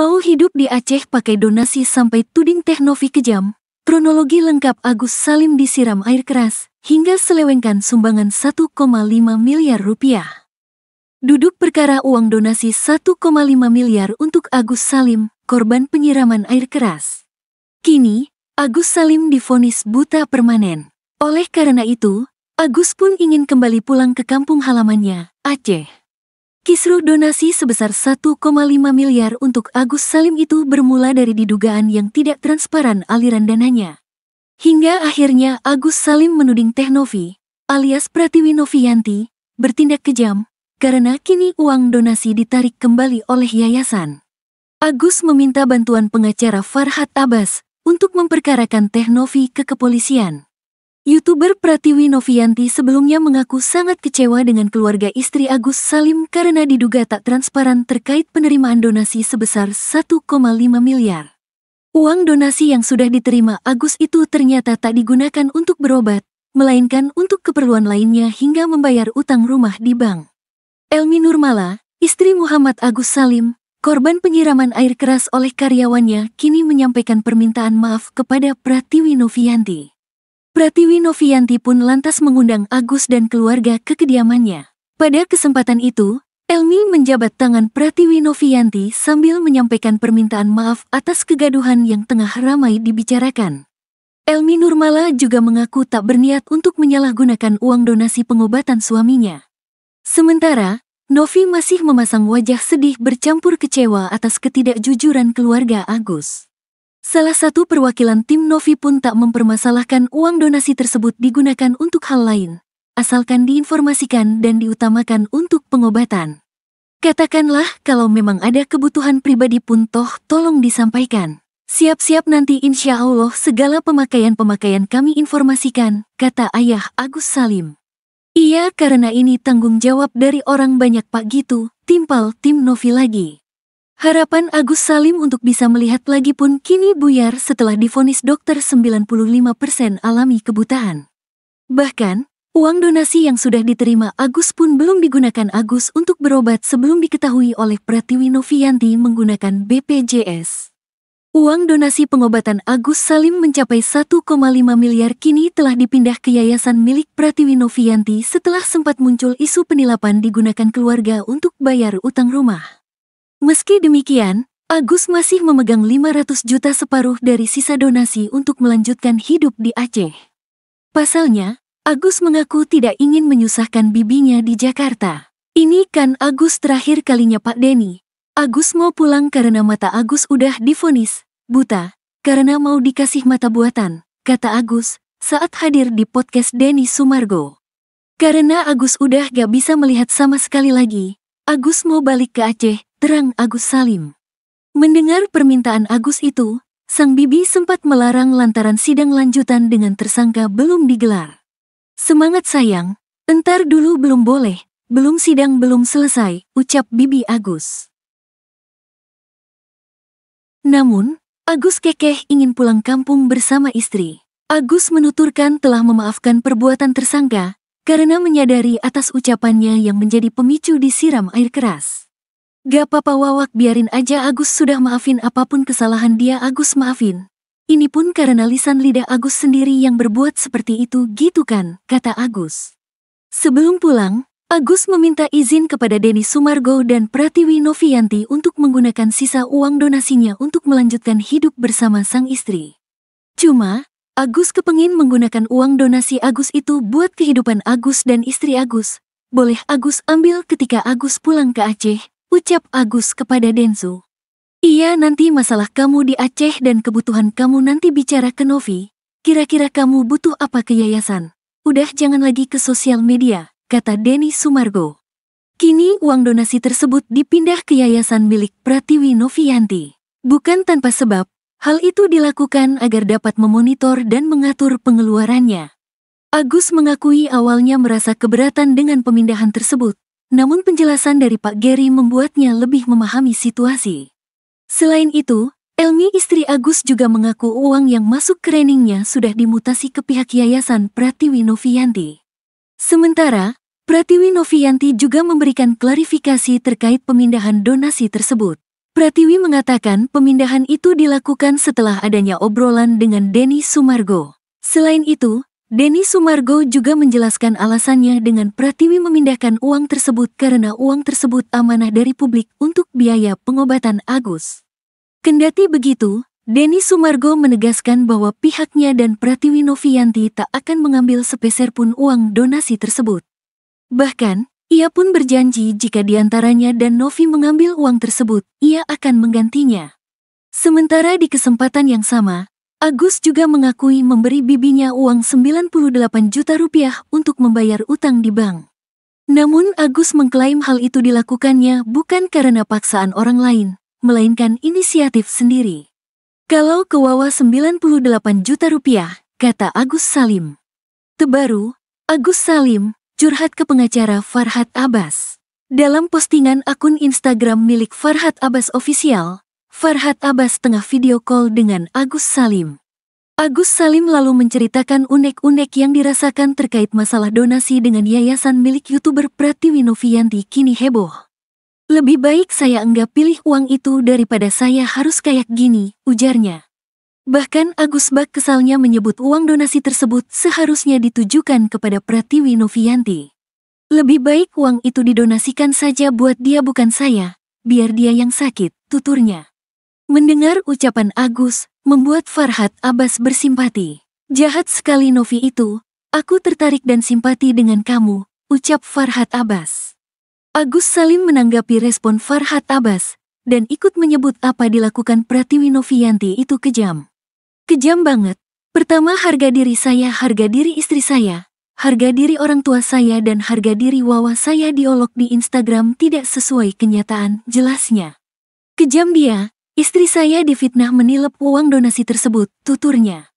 Mau hidup di Aceh pakai donasi sampai tuding Novi kejam? Kronologi lengkap Agus Salim disiram air keras hingga selewengkan sumbangan 1,5 miliar rupiah. Duduk perkara uang donasi 1,5 miliar untuk Agus Salim, korban penyiraman air keras. Kini, Agus Salim difonis buta permanen. Oleh karena itu, Agus pun ingin kembali pulang ke kampung halamannya, Aceh. Kisruh donasi sebesar 1,5 miliar untuk Agus Salim itu bermula dari didugaan yang tidak transparan aliran dananya. Hingga akhirnya Agus Salim menuding Tehnovi, alias Pratiwi Novianti, bertindak kejam, karena kini uang donasi ditarik kembali oleh yayasan. Agus meminta bantuan pengacara Farhat Abbas untuk memperkarakan Tehnovi ke kepolisian. YouTuber Pratiwi Novianti sebelumnya mengaku sangat kecewa dengan keluarga istri Agus Salim karena diduga tak transparan terkait penerimaan donasi sebesar 1,5 miliar. Uang donasi yang sudah diterima Agus itu ternyata tak digunakan untuk berobat, melainkan untuk keperluan lainnya hingga membayar utang rumah di bank. Elmi Nurmala, istri Muhammad Agus Salim, korban penyiraman air keras oleh karyawannya, kini menyampaikan permintaan maaf kepada Pratiwi Novianti. Pratiwi Novianti pun lantas mengundang Agus dan keluarga ke kediamannya. Pada kesempatan itu, Elmi menjabat tangan Pratiwi Novianti sambil menyampaikan permintaan maaf atas kegaduhan yang tengah ramai dibicarakan. Elmi Nurmala juga mengaku tak berniat untuk menyalahgunakan uang donasi pengobatan suaminya. Sementara, Novi masih memasang wajah sedih bercampur kecewa atas ketidakjujuran keluarga Agus. Salah satu perwakilan tim Novi pun tak mempermasalahkan uang donasi tersebut digunakan untuk hal lain, asalkan diinformasikan dan diutamakan untuk pengobatan. Katakanlah kalau memang ada kebutuhan pribadi pun toh tolong disampaikan. Siap-siap nanti insya Allah segala pemakaian-pemakaian kami informasikan, kata ayah Agus Salim. Iya karena ini tanggung jawab dari orang banyak pak gitu, timpal tim Novi lagi. Harapan Agus Salim untuk bisa melihat lagi pun kini buyar setelah difonis dokter 95% alami kebutaan. Bahkan, uang donasi yang sudah diterima Agus pun belum digunakan Agus untuk berobat sebelum diketahui oleh Pratiwi Novianti menggunakan BPJS. Uang donasi pengobatan Agus Salim mencapai 1,5 miliar kini telah dipindah ke yayasan milik Pratiwi Novianti setelah sempat muncul isu penilapan digunakan keluarga untuk bayar utang rumah. Meski demikian, Agus masih memegang 500 juta separuh dari sisa donasi untuk melanjutkan hidup di Aceh. Pasalnya, Agus mengaku tidak ingin menyusahkan bibinya di Jakarta. Ini kan Agus terakhir kalinya Pak Denny. Agus mau pulang karena mata Agus udah difonis, buta, karena mau dikasih mata buatan, kata Agus, saat hadir di podcast Denny Sumargo. Karena Agus udah gak bisa melihat sama sekali lagi, Agus mau balik ke Aceh terang Agus Salim. Mendengar permintaan Agus itu, sang bibi sempat melarang lantaran sidang lanjutan dengan tersangka belum digelar. Semangat sayang, entar dulu belum boleh, belum sidang belum selesai, ucap bibi Agus. Namun, Agus kekeh ingin pulang kampung bersama istri. Agus menuturkan telah memaafkan perbuatan tersangka karena menyadari atas ucapannya yang menjadi pemicu disiram air keras. Gak apa-apa Wawak biarin aja Agus sudah maafin apapun kesalahan dia Agus maafin. Ini pun karena lisan lidah Agus sendiri yang berbuat seperti itu gitu kan, kata Agus. Sebelum pulang, Agus meminta izin kepada Denny Sumargo dan Pratiwi Novianti untuk menggunakan sisa uang donasinya untuk melanjutkan hidup bersama sang istri. Cuma, Agus kepengin menggunakan uang donasi Agus itu buat kehidupan Agus dan istri Agus. Boleh Agus ambil ketika Agus pulang ke Aceh, ucap Agus kepada Denzu. Iya nanti masalah kamu di Aceh dan kebutuhan kamu nanti bicara ke Novi. Kira-kira kamu butuh apa ke yayasan? Udah jangan lagi ke sosial media, kata Denny Sumargo. Kini uang donasi tersebut dipindah ke yayasan milik Pratiwi Novianti. Bukan tanpa sebab, hal itu dilakukan agar dapat memonitor dan mengatur pengeluarannya. Agus mengakui awalnya merasa keberatan dengan pemindahan tersebut, namun penjelasan dari Pak Gary membuatnya lebih memahami situasi. Selain itu, Elmi istri Agus juga mengaku uang yang masuk ke reningnya sudah dimutasi ke pihak Yayasan Pratiwi Novianti. Sementara, Pratiwi Novianti juga memberikan klarifikasi terkait pemindahan donasi tersebut. Pratiwi mengatakan pemindahan itu dilakukan setelah adanya obrolan dengan Denny Sumargo. Selain itu, Denny Sumargo juga menjelaskan alasannya dengan Pratiwi memindahkan uang tersebut karena uang tersebut amanah dari publik untuk biaya pengobatan Agus. Kendati begitu, Denny Sumargo menegaskan bahwa pihaknya dan Pratiwi Novianti tak akan mengambil sepeser pun uang donasi tersebut. Bahkan, ia pun berjanji jika diantaranya dan Novi mengambil uang tersebut, ia akan menggantinya. Sementara di kesempatan yang sama, Agus juga mengakui memberi bibinya uang 98 juta rupiah untuk membayar utang di bank. Namun Agus mengklaim hal itu dilakukannya bukan karena paksaan orang lain, melainkan inisiatif sendiri. Kalau ke Wawa 98 juta rupiah, kata Agus Salim. Tebaru, Agus Salim, curhat ke pengacara Farhad Abbas. Dalam postingan akun Instagram milik Farhad Abbas Official, Farhad Abbas tengah video call dengan Agus Salim. Agus Salim lalu menceritakan unek-unek yang dirasakan terkait masalah donasi dengan yayasan milik YouTuber Pratiwi Novianti kini heboh. Lebih baik saya enggak pilih uang itu daripada saya harus kayak gini, ujarnya. Bahkan Agus Bak kesalnya menyebut uang donasi tersebut seharusnya ditujukan kepada Pratiwi Novianti. Lebih baik uang itu didonasikan saja buat dia bukan saya, biar dia yang sakit, tuturnya. Mendengar ucapan Agus, membuat Farhat Abbas bersimpati. Jahat sekali Novi itu, aku tertarik dan simpati dengan kamu, ucap Farhat Abbas. Agus Salim menanggapi respon Farhat Abbas, dan ikut menyebut apa dilakukan Pratiwi Novianti itu kejam. Kejam banget. Pertama harga diri saya, harga diri istri saya, harga diri orang tua saya dan harga diri wawa saya diolok di Instagram tidak sesuai kenyataan jelasnya. Kejam dia, Istri saya difitnah menilep uang donasi tersebut, tuturnya.